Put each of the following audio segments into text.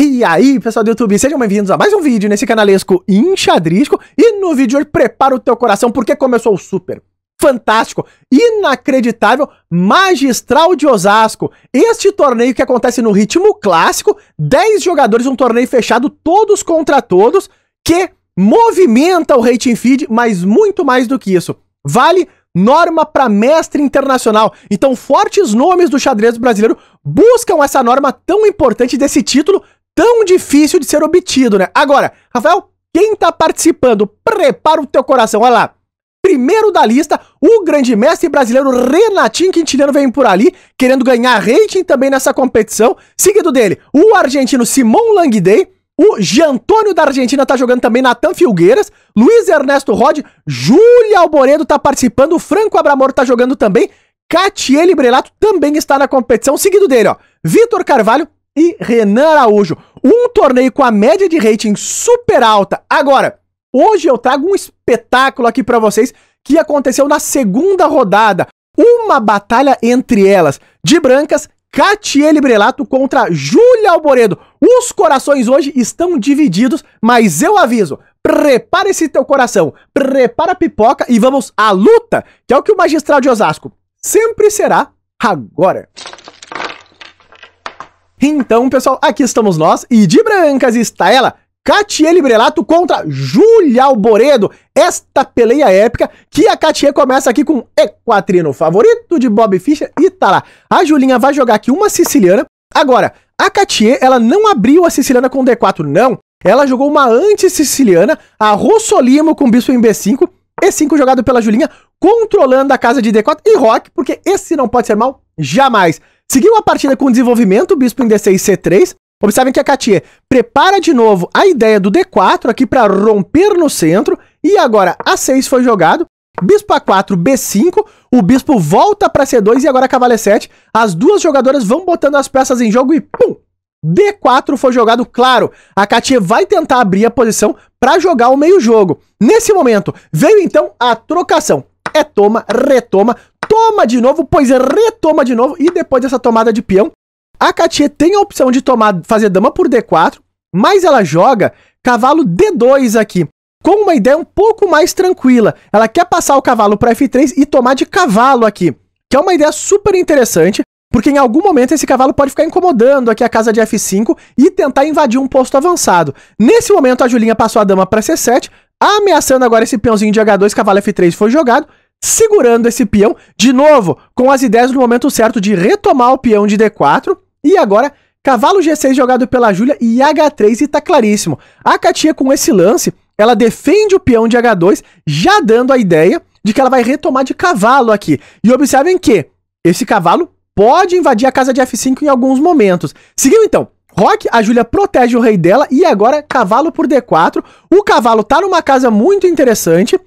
E aí, pessoal do YouTube, sejam bem-vindos a mais um vídeo nesse canalesco enxadrístico. E no vídeo de hoje, prepara o teu coração, porque começou o super fantástico, inacreditável, magistral de Osasco. Este torneio que acontece no ritmo clássico, 10 jogadores, um torneio fechado, todos contra todos, que movimenta o rating feed, mas muito mais do que isso. Vale norma para mestre internacional. Então, fortes nomes do xadrez brasileiro buscam essa norma tão importante desse título tão difícil de ser obtido, né? Agora, Rafael, quem tá participando? Prepara o teu coração, olha lá. Primeiro da lista, o grande mestre brasileiro Renatinho Quintiliano vem por ali, querendo ganhar rating também nessa competição. Seguido dele, o argentino Simon Langdey, o Giantônio da Argentina tá jogando também, Natan Filgueiras, Luiz Ernesto Rod, Júlia Alboredo tá participando, o Franco Abramor tá jogando também, Catiele Brelato também está na competição, seguido dele, ó, Vitor Carvalho e Renan Araújo um torneio com a média de rating super alta. Agora, hoje eu trago um espetáculo aqui para vocês que aconteceu na segunda rodada. Uma batalha entre elas, de brancas, Catiele Brelato contra Júlia Alboredo. Os corações hoje estão divididos, mas eu aviso, prepare esse teu coração, prepara a pipoca e vamos à luta, que é o que o magistral de Osasco sempre será agora. Então, pessoal, aqui estamos nós e de brancas está ela, Katia Librelato contra Julia Alboredo. Esta peleia épica que a Katia começa aqui com Equatrino, favorito de Bob Fischer e tá lá. A Julinha vai jogar aqui uma siciliana. Agora, a Katia ela não abriu a siciliana com D4, não. Ela jogou uma anti-siciliana, a Russolimo com bispo em B5, E5 jogado pela Julinha, controlando a casa de D4 e Rock, porque esse não pode ser mal jamais. Seguiu a partida com desenvolvimento, bispo em D6 C3. Observem que a Katia prepara de novo a ideia do D4 aqui para romper no centro. E agora A6 foi jogado. Bispo A4, B5, o bispo volta para C2 e agora cavalo E7. As duas jogadoras vão botando as peças em jogo e pum! D4 foi jogado, claro. A Katia vai tentar abrir a posição para jogar o meio-jogo. Nesse momento, veio então a trocação é toma, retoma, toma de novo, pois é, retoma de novo. E depois dessa tomada de peão, a Katia tem a opção de tomar, fazer dama por D4, mas ela joga cavalo D2 aqui, com uma ideia um pouco mais tranquila. Ela quer passar o cavalo para F3 e tomar de cavalo aqui, que é uma ideia super interessante, porque em algum momento esse cavalo pode ficar incomodando aqui a casa de F5 e tentar invadir um posto avançado. Nesse momento a Julinha passou a dama para C7, ameaçando agora esse peãozinho de H2, cavalo F3 foi jogado, segurando esse peão, de novo, com as ideias no momento certo de retomar o peão de D4, e agora cavalo G6 jogado pela Júlia e H3, e tá claríssimo. A Katia, com esse lance, ela defende o peão de H2, já dando a ideia de que ela vai retomar de cavalo aqui. E observem que esse cavalo pode invadir a casa de F5 em alguns momentos. Seguiu então. Rock, a Júlia protege o rei dela e agora cavalo por D4. O cavalo tá numa casa muito interessante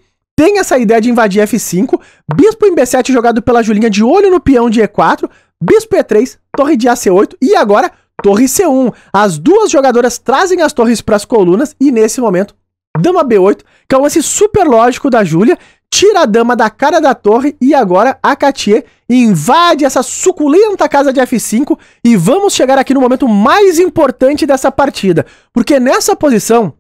tem essa ideia de invadir F5, bispo em B7 jogado pela Julinha de olho no peão de E4, bispo E3, torre de AC8 e agora torre C1. As duas jogadoras trazem as torres para as colunas e nesse momento dama B8, que é um lance super lógico da Júlia, tira a dama da cara da torre e agora a Katia invade essa suculenta casa de F5 e vamos chegar aqui no momento mais importante dessa partida, porque nessa posição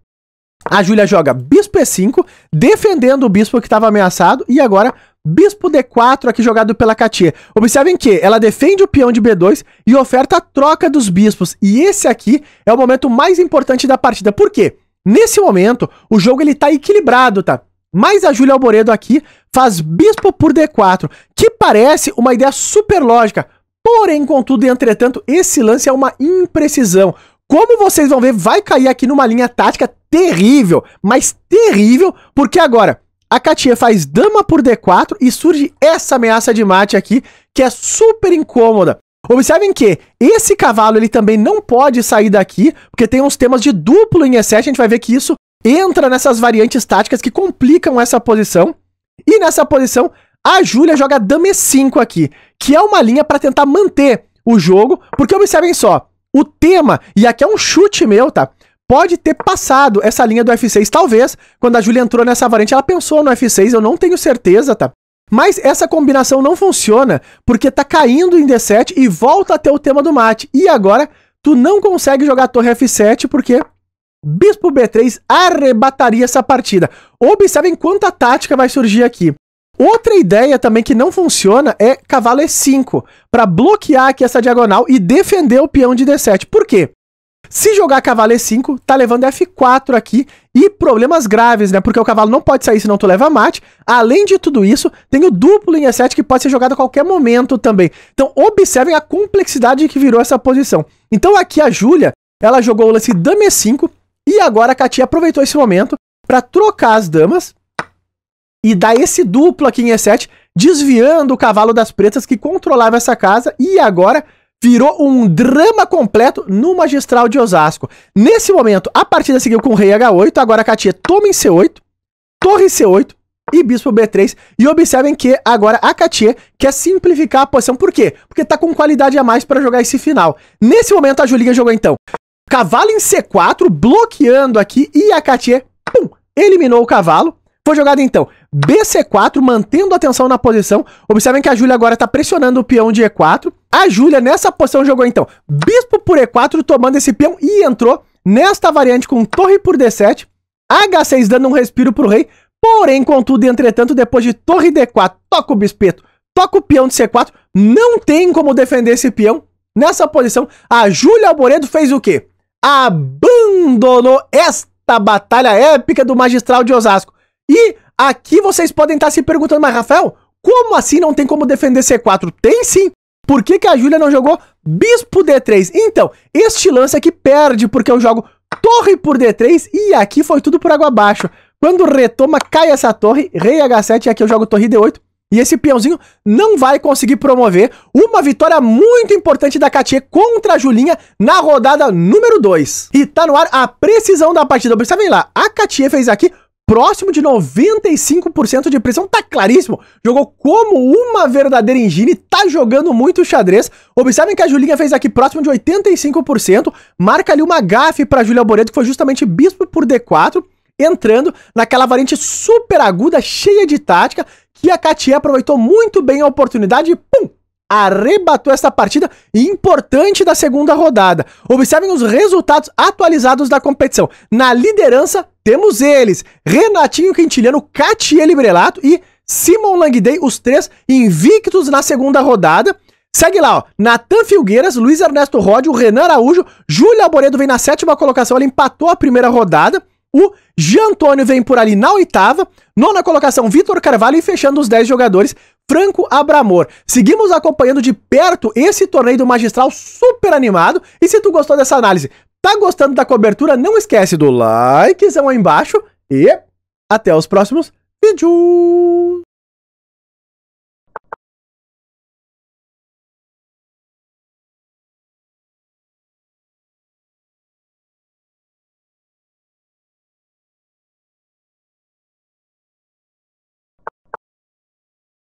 a Júlia joga bispo e5, defendendo o bispo que estava ameaçado, e agora bispo d4 aqui jogado pela Katia. Observem que ela defende o peão de b2 e oferta a troca dos bispos, e esse aqui é o momento mais importante da partida. Por quê? Nesse momento, o jogo ele tá equilibrado, tá? Mas a Júlia Alboredo aqui faz bispo por d4, que parece uma ideia super lógica, Porém, contudo e entretanto, esse lance é uma imprecisão como vocês vão ver, vai cair aqui numa linha tática terrível, mas terrível, porque agora a Katia faz dama por D4 e surge essa ameaça de mate aqui, que é super incômoda. Observem que esse cavalo ele também não pode sair daqui, porque tem uns temas de duplo em E7, a gente vai ver que isso entra nessas variantes táticas que complicam essa posição. E nessa posição, a Júlia joga dama E5 aqui, que é uma linha para tentar manter o jogo, porque observem só, o tema, e aqui é um chute meu, tá? Pode ter passado essa linha do F6, talvez. Quando a Júlia entrou nessa variante, ela pensou no F6, eu não tenho certeza, tá? Mas essa combinação não funciona, porque tá caindo em D7 e volta até o tema do mate. E agora, tu não consegue jogar torre F7, porque Bispo B3 arrebataria essa partida. Observem quanta tática vai surgir aqui. Outra ideia também que não funciona é cavalo E5, para bloquear aqui essa diagonal e defender o peão de D7. Por quê? Se jogar cavalo E5, tá levando F4 aqui e problemas graves, né? Porque o cavalo não pode sair senão tu leva mate. Além de tudo isso, tem o duplo em E7 que pode ser jogado a qualquer momento também. Então observem a complexidade que virou essa posição. Então aqui a Júlia, ela jogou o lance dama E5 e agora a Katia aproveitou esse momento para trocar as damas e dá esse duplo aqui em E7, desviando o cavalo das pretas que controlava essa casa e agora virou um drama completo no Magistral de Osasco. Nesse momento, a partida seguiu com o rei H8, agora a Katia toma em C8, torre C8 e bispo B3. E observem que agora a Katia quer simplificar a posição. Por quê? Porque tá com qualidade a mais para jogar esse final. Nesse momento, a Julinha jogou então cavalo em C4, bloqueando aqui e a Katia, pum, eliminou o cavalo. Foi jogada então BC4, mantendo a atenção na posição. Observem que a Júlia agora tá pressionando o peão de E4. A Júlia, nessa posição, jogou então bispo por E4, tomando esse peão e entrou nesta variante com torre por D7. H6 dando um respiro pro rei. Porém, contudo, entretanto, depois de torre D4, toca o bispeto, toca o peão de C4. Não tem como defender esse peão. Nessa posição, a Júlia Alboredo fez o quê? Abandonou esta batalha épica do magistral de Osasco. E aqui vocês podem estar tá se perguntando, mas Rafael, como assim não tem como defender C4? Tem sim! Por que, que a Júlia não jogou bispo D3? Então, este lance aqui perde, porque eu jogo torre por D3 e aqui foi tudo por água abaixo. Quando retoma, cai essa torre, rei H7 e aqui eu jogo torre D8. E esse peãozinho não vai conseguir promover uma vitória muito importante da Katia contra a Julinha na rodada número 2. E tá no ar a precisão da partida. Observem lá, a Katia fez aqui próximo de 95% de pressão, tá claríssimo. Jogou como uma verdadeira engine, tá jogando muito xadrez. Observem que a Julinha fez aqui próximo de 85%, marca ali uma gafe pra Julia Boreto, que foi justamente bispo por D4, entrando naquela variante super aguda, cheia de tática, que a Katia aproveitou muito bem a oportunidade e pum, arrebatou essa partida importante da segunda rodada. Observem os resultados atualizados da competição. Na liderança, temos eles: Renatinho Quintiliano, Catiele Brelato e Simon Langdey, os três invictos na segunda rodada. Segue lá, ó. Natan Filgueiras, Luiz Ernesto Ródio, Renan Araújo, Júlia Boredo vem na sétima colocação, ela empatou a primeira rodada. O Antônio vem por ali na oitava, nona colocação Vitor Carvalho e fechando os dez jogadores Franco Abramor. Seguimos acompanhando de perto esse torneio do magistral super animado. E se tu gostou dessa análise, tá gostando da cobertura, não esquece do likezão aí embaixo e até os próximos vídeos.